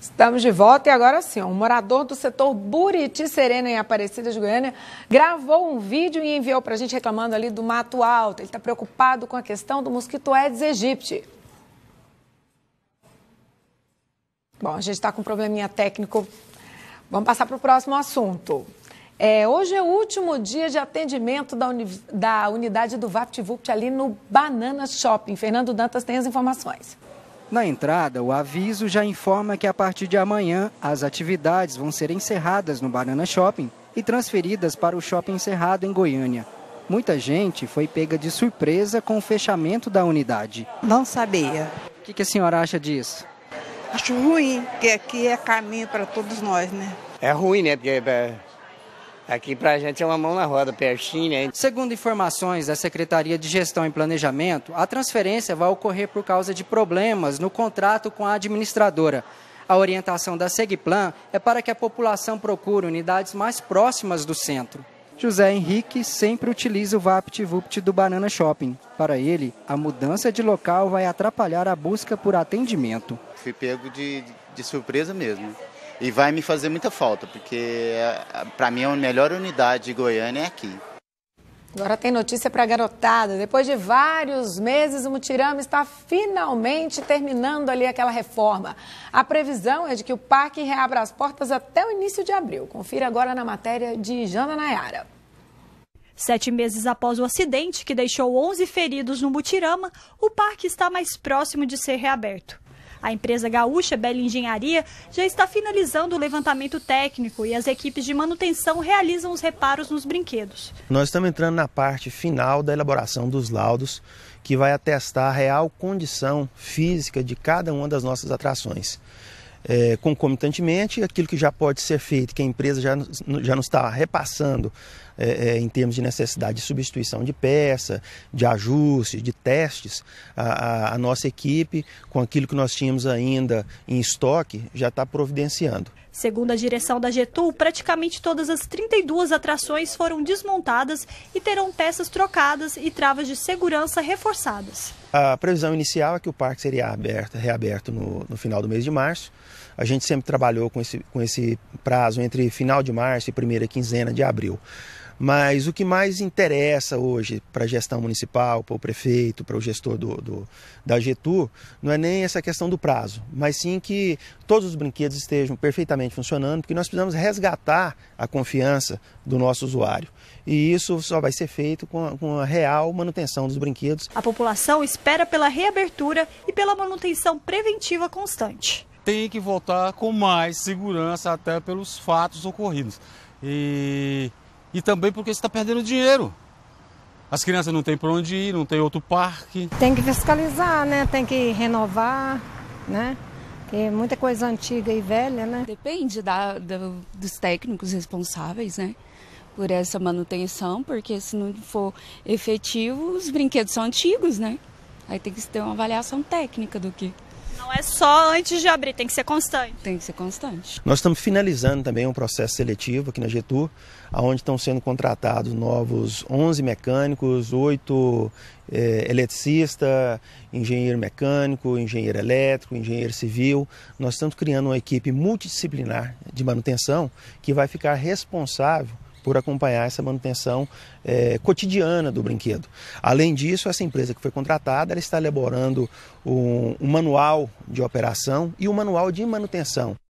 Estamos de volta e agora sim, um morador do setor Buriti Serena em Aparecida de Goiânia gravou um vídeo e enviou para a gente reclamando ali do mato alto. Ele está preocupado com a questão do mosquito Aedes aegypti. Bom, a gente está com um probleminha técnico. Vamos passar para o próximo assunto. É, hoje é o último dia de atendimento da, uni, da unidade do VaptVupt ali no Banana Shopping. Fernando Dantas tem as informações. Na entrada, o aviso já informa que a partir de amanhã as atividades vão ser encerradas no Banana Shopping e transferidas para o shopping encerrado em Goiânia. Muita gente foi pega de surpresa com o fechamento da unidade. Não sabia. O que, a senhora acha disso? Acho ruim, que aqui é caminho para todos nós, né? É ruim, né? Porque é, Aqui para a gente é uma mão na roda, pertinho. Hein? Né? Segundo informações da Secretaria de Gestão e Planejamento, a transferência vai ocorrer por causa de problemas no contrato com a administradora. A orientação da Segplan é para que a população procure unidades mais próximas do centro. José Henrique sempre utiliza o VaptVupt do Banana Shopping. Para ele, a mudança de local vai atrapalhar a busca por atendimento. Fui pego de, de surpresa mesmo e vai me fazer muita falta, porque é, para mim é a melhor unidade de Goiânia é aqui. Agora tem notícia para a garotada. Depois de vários meses, o Mutirama está finalmente terminando ali aquela reforma. A previsão é de que o parque reabra as portas até o início de abril. Confira agora na matéria de Jana Nayara. Sete meses após o acidente, que deixou 11 feridos no Mutirama, o parque está mais próximo de ser reaberto. A empresa gaúcha Bela Engenharia já está finalizando o levantamento técnico e as equipes de manutenção realizam os reparos nos brinquedos. Nós estamos entrando na parte final da elaboração dos laudos, que vai atestar a real condição física de cada uma das nossas atrações é, concomitantemente, aquilo que já pode ser feito, que a empresa já, já nos está repassando é, é, em termos de necessidade de substituição de peça, de ajustes, de testes, a, a, a nossa equipe, com aquilo que nós tínhamos ainda em estoque, já está providenciando. Segundo a direção da Getul, praticamente todas as 32 atrações foram desmontadas e terão peças trocadas e travas de segurança reforçadas. A previsão inicial é que o parque seria aberto, reaberto no, no, final do mês de março. A gente sempre trabalhou com esse, com esse prazo entre final de março e primeira quinzena de abril. Mas o que mais interessa hoje para a gestão municipal, para o prefeito, para o gestor do, do, da Getu, não é nem essa questão do prazo, mas sim que todos os brinquedos estejam perfeitamente funcionando, porque nós precisamos resgatar a confiança do nosso usuário. E isso só vai ser feito com a, com a real manutenção dos brinquedos. A população espera pela reabertura e pela manutenção preventiva constante. Tem que voltar com mais segurança, até pelos fatos ocorridos. E e também porque você está perdendo dinheiro. As crianças não têm para onde ir, não tem outro parque. Tem que fiscalizar, né? Tem que renovar, né? tem é muita coisa antiga e velha, né? Depende da, dos técnicos responsáveis, né? Por essa manutenção, porque se não for efetivo, os brinquedos são antigos, né? Aí tem que ter uma avaliação técnica do que não é só antes de abrir, tem que ser constante. Tem que ser constante. Nós estamos finalizando também um processo seletivo aqui na Getur, onde estão sendo contratados novos 11 mecânicos, 8 é, eletricista, engenheiro mecânico, engenheiro elétrico, engenheiro civil. Nós estamos criando uma equipe multidisciplinar de manutenção que vai ficar responsável por acompanhar essa manutenção é, cotidiana do brinquedo. Além disso, essa empresa que foi contratada está elaborando um, um manual de operação e um manual de manutenção.